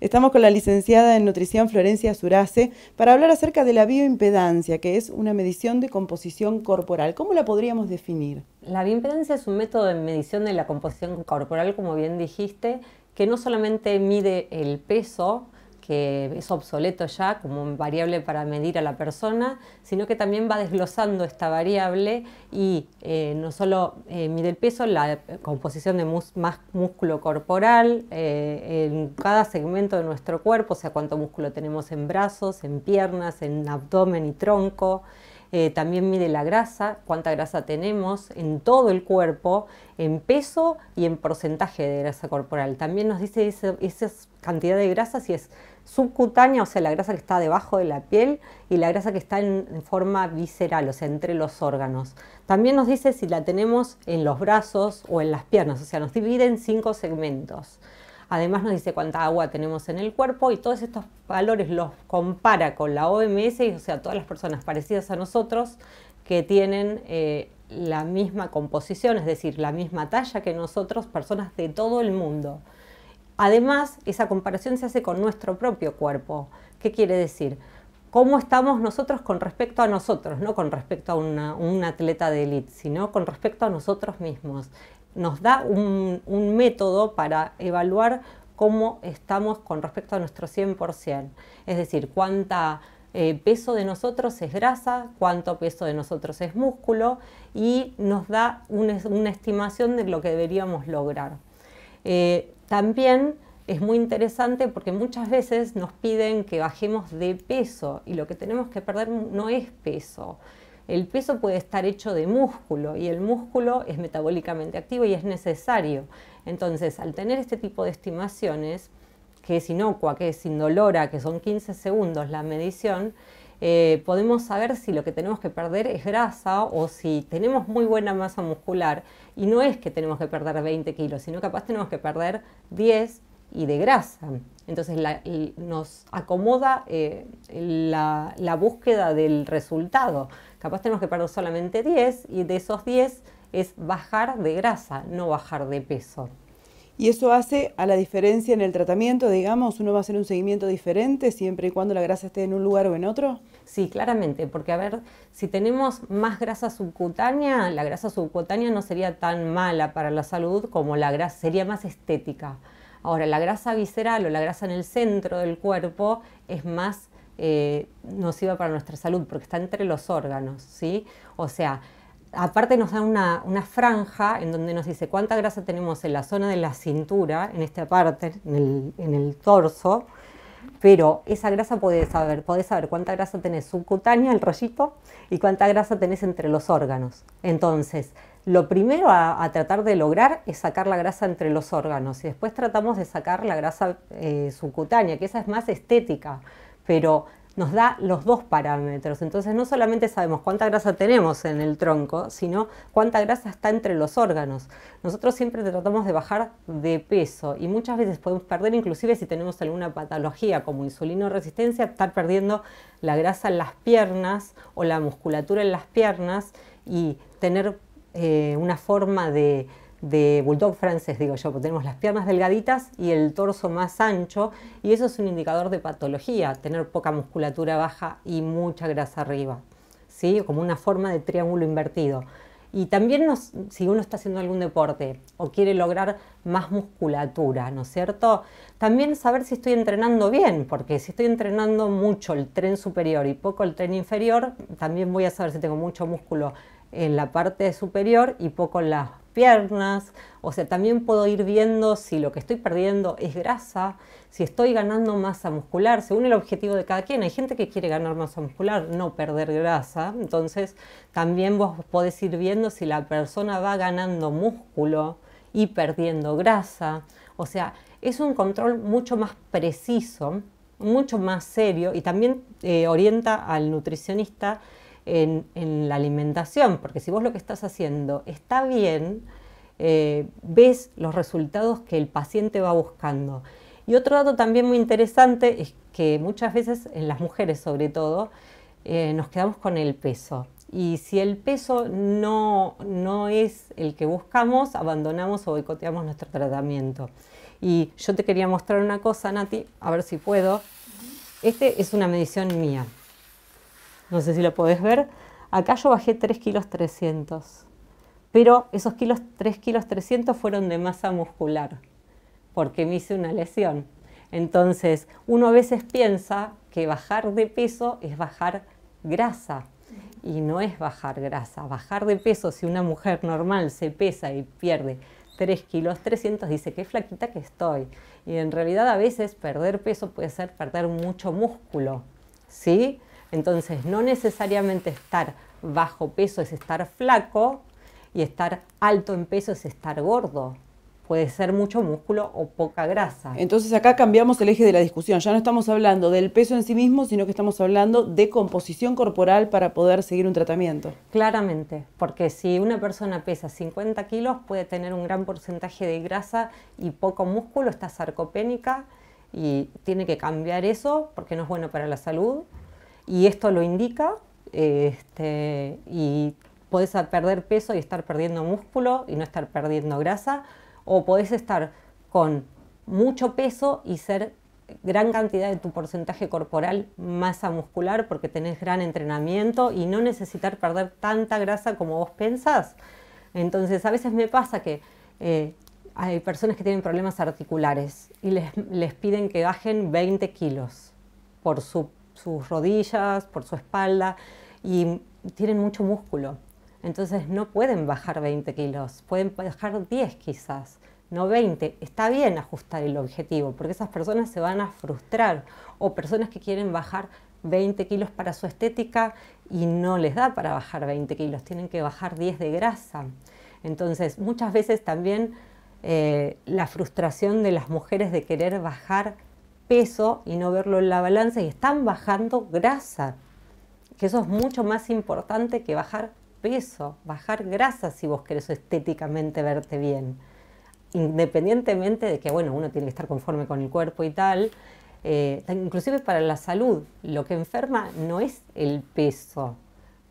Estamos con la licenciada en nutrición Florencia Surace para hablar acerca de la bioimpedancia, que es una medición de composición corporal. ¿Cómo la podríamos definir? La bioimpedancia es un método de medición de la composición corporal, como bien dijiste, que no solamente mide el peso, que es obsoleto ya como variable para medir a la persona, sino que también va desglosando esta variable y eh, no solo eh, mide el peso, la composición de más músculo corporal eh, en cada segmento de nuestro cuerpo, o sea, cuánto músculo tenemos en brazos, en piernas, en abdomen y tronco. Eh, también mide la grasa, cuánta grasa tenemos en todo el cuerpo, en peso y en porcentaje de grasa corporal. También nos dice esa, esa cantidad de grasa si es subcutánea, o sea, la grasa que está debajo de la piel, y la grasa que está en, forma visceral, o sea, entre los órganos. También nos dice si la tenemos en los brazos o en las piernas, o sea, nos divide en cinco segmentos. Además nos dice cuánta agua tenemos en el cuerpo y todos estos valores los compara con la OMS, y, o sea, todas las personas parecidas a nosotros que tienen eh, la misma composición, es decir, la misma talla que nosotros, personas de todo el mundo. Además, esa comparación se hace con nuestro propio cuerpo. ¿Qué quiere decir? cómo estamos nosotros con respecto a nosotros, no con respecto a un atleta de élite, sino con respecto a nosotros mismos nos da un, método para evaluar cómo estamos con respecto a nuestro 100%. Es decir, cuánta eh, peso de nosotros es grasa, cuánto peso de nosotros es músculo y nos da una, estimación de lo que deberíamos lograr. Eh, también es muy interesante porque muchas veces nos piden que bajemos de peso y lo que tenemos que perder no es peso, el peso puede estar hecho de músculo y el músculo es metabólicamente activo y es necesario. Entonces, al tener este tipo de estimaciones, que es inocua, que es indolora, que son 15 segundos la medición, eh, podemos saber si lo que tenemos que perder es grasa o si tenemos muy buena masa muscular. Y no es que tenemos que perder 20 kilos, sino capaz tenemos que perder 10, y de grasa. Entonces nos acomoda eh, la, la, búsqueda del resultado. Capaz tenemos que perder solamente 10 y de esos 10 es bajar de grasa, no bajar de peso. Y eso hace a la diferencia en el tratamiento, digamos, uno va a hacer un seguimiento diferente siempre y cuando la grasa esté en un lugar o en otro. Sí, claramente, porque a ver, si tenemos más grasa subcutánea, la grasa subcutánea no sería tan mala para la salud como la grasa, sería más estética. Ahora, la grasa visceral o la grasa en el centro del cuerpo es más eh, nociva para nuestra salud porque está entre los órganos, ¿sí? O sea, aparte nos da una, franja en donde nos dice cuánta grasa tenemos en la zona de la cintura, en esta parte, en el, torso, pero esa grasa podés saber, podés saber cuánta grasa tenés subcutánea, el rollito, y cuánta grasa tenés entre los órganos. Entonces, lo primero a, tratar de lograr es sacar la grasa entre los órganos y después tratamos de sacar la grasa eh, subcutánea, que esa es más estética, pero nos da los dos parámetros. Entonces no solamente sabemos cuánta grasa tenemos en el tronco, sino cuánta grasa está entre los órganos. Nosotros siempre tratamos de bajar de peso y muchas veces podemos perder, inclusive si tenemos alguna patología como resistencia, estar perdiendo la grasa en las piernas o la musculatura en las piernas y tener eh, una forma de, bulldog francés, digo yo, porque tenemos las piernas delgaditas y el torso más ancho, y eso es un indicador de patología, tener poca musculatura baja y mucha grasa arriba, como una forma de triángulo invertido. Y también si uno está haciendo algún deporte o quiere lograr más musculatura, ¿no es cierto? También saber si estoy entrenando bien, porque si estoy entrenando mucho el tren superior y poco el tren inferior, también voy a saber si tengo mucho músculo en la parte superior y poco en las piernas. O sea, también puedo ir viendo si lo que estoy perdiendo es grasa, si estoy ganando masa muscular, según el objetivo de cada quien. Hay gente que quiere ganar masa muscular, no perder grasa. Entonces, también vos podés ir viendo si la persona va ganando músculo y perdiendo grasa. O sea, es un control mucho más preciso, mucho más serio y también eh, orienta al nutricionista en, la alimentación, porque si vos lo que estás haciendo está bien, eh, ves los resultados que el paciente va buscando. Y otro dato también muy interesante es que muchas veces, en las mujeres sobre todo, eh, nos quedamos con el peso. Y si el peso no, no es el que buscamos, abandonamos o boicoteamos nuestro tratamiento. Y yo te quería mostrar una cosa, Nati, a ver si puedo. Este es una medición mía no sé si lo podés ver, acá yo bajé 3 kilos 300, pero esos kilos, 3 kilos 300 fueron de masa muscular, porque me hice una lesión. Entonces, uno a veces piensa que bajar de peso es bajar grasa, y no es bajar grasa. Bajar de peso, si una mujer normal se pesa y pierde 3 kilos 300, dice qué flaquita que estoy. Y en realidad a veces perder peso puede ser perder mucho músculo, ¿sí? Entonces, no necesariamente estar bajo peso es estar flaco y estar alto en peso es estar gordo. Puede ser mucho músculo o poca grasa. Entonces acá cambiamos el eje de la discusión. Ya no estamos hablando del peso en sí mismo, sino que estamos hablando de composición corporal para poder seguir un tratamiento. Claramente, porque si una persona pesa 50 kilos puede tener un gran porcentaje de grasa y poco músculo, está sarcopénica y tiene que cambiar eso porque no es bueno para la salud y esto lo indica este, y podés perder peso y estar perdiendo músculo y no estar perdiendo grasa o podés estar con mucho peso y ser gran cantidad de tu porcentaje corporal masa muscular porque tenés gran entrenamiento y no necesitar perder tanta grasa como vos pensás. Entonces a veces me pasa que eh, hay personas que tienen problemas articulares y les, les piden que bajen 20 kilos por su sus rodillas, por su espalda y tienen mucho músculo. Entonces no pueden bajar 20 kilos, pueden bajar 10 quizás, no 20. Está bien ajustar el objetivo porque esas personas se van a frustrar o personas que quieren bajar 20 kilos para su estética y no les da para bajar 20 kilos, tienen que bajar 10 de grasa. Entonces muchas veces también eh, la frustración de las mujeres de querer bajar peso y no verlo en la balanza y están bajando grasa, que eso es mucho más importante que bajar peso, bajar grasa si vos querés estéticamente verte bien. Independientemente de que, bueno, uno tiene que estar conforme con el cuerpo y tal, eh, inclusive para la salud, lo que enferma no es el peso,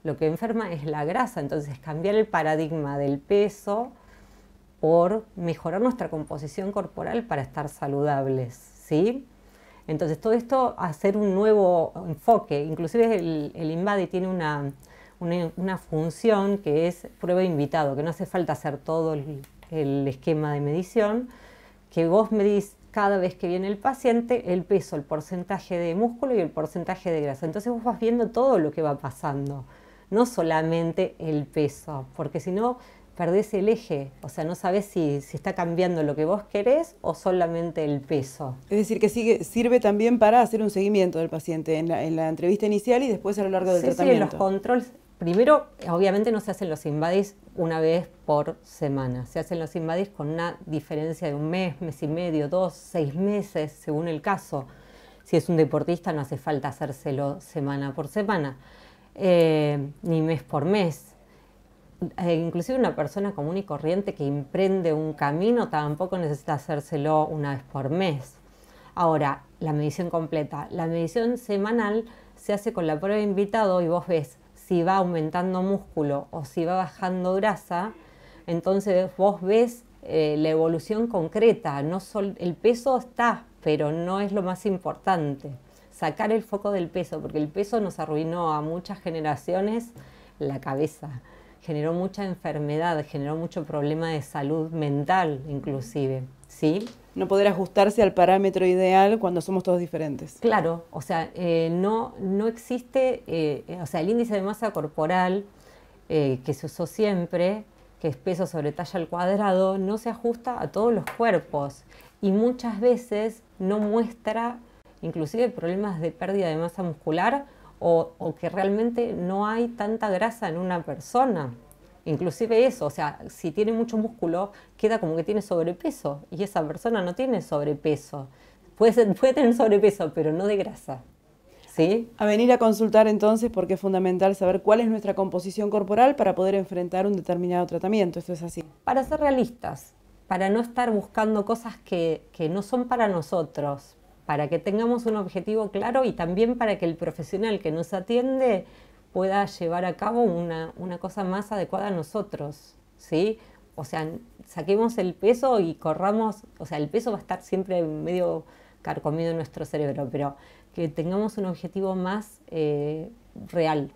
lo que enferma es la grasa, entonces cambiar el paradigma del peso por mejorar nuestra composición corporal para estar saludables, ¿sí? Entonces, todo esto, hacer un nuevo enfoque, inclusive el, el INVADE tiene una, función que es prueba invitado, que no hace falta hacer todo el, el esquema de medición, que vos medís cada vez que viene el paciente el peso, el porcentaje de músculo y el porcentaje de grasa. Entonces vos vas viendo todo lo que va pasando, no solamente el peso, porque si no perdés el eje, o sea, no sabes si, está cambiando lo que vos querés o solamente el peso. Es decir, que sirve también para hacer un seguimiento del paciente en la, entrevista inicial y después a lo largo del tratamiento. Sí, los controles, primero, obviamente no se hacen los invadis una vez por semana, se hacen los invadis con una diferencia de un mes, mes y medio, dos, seis meses, según el caso. Si es un deportista no hace falta hacérselo semana por semana, eh, ni mes por mes eh, inclusive una persona común y corriente que emprende un camino tampoco necesita hacérselo una vez por mes. Ahora, la medición completa. La medición semanal se hace con la prueba de invitado y vos ves si va aumentando músculo o si va bajando grasa, entonces vos ves eh, la evolución concreta. No el peso está, pero no es lo más importante. Sacar el foco del peso, porque el peso nos arruinó a muchas generaciones la cabeza generó mucha enfermedad, generó mucho problema de salud mental inclusive, ¿sí? No poder ajustarse al parámetro ideal cuando somos todos diferentes. Claro, o sea, eh, no, existe, eh, o sea, el índice de masa corporal eh, que se usó siempre, que es peso sobre talla al cuadrado, no se ajusta a todos los cuerpos y muchas veces no muestra inclusive problemas de pérdida de masa muscular o, que realmente no hay tanta grasa en una persona inclusive eso, o sea, si tiene mucho músculo, queda como que tiene sobrepeso y esa persona no tiene sobrepeso. Puede, tener sobrepeso, pero no de grasa. ¿Sí? A venir a consultar entonces porque es fundamental saber cuál es nuestra composición corporal para poder enfrentar un determinado tratamiento, esto es así. Para ser realistas, para no estar buscando cosas que no son para nosotros, para que tengamos un objetivo claro y también para que el profesional que nos atiende pueda llevar a cabo una, cosa más adecuada a nosotros, ¿sí? O sea, saquemos el peso y corramos, o sea, el peso va a estar siempre medio carcomido en nuestro cerebro, pero que tengamos un objetivo más eh, real,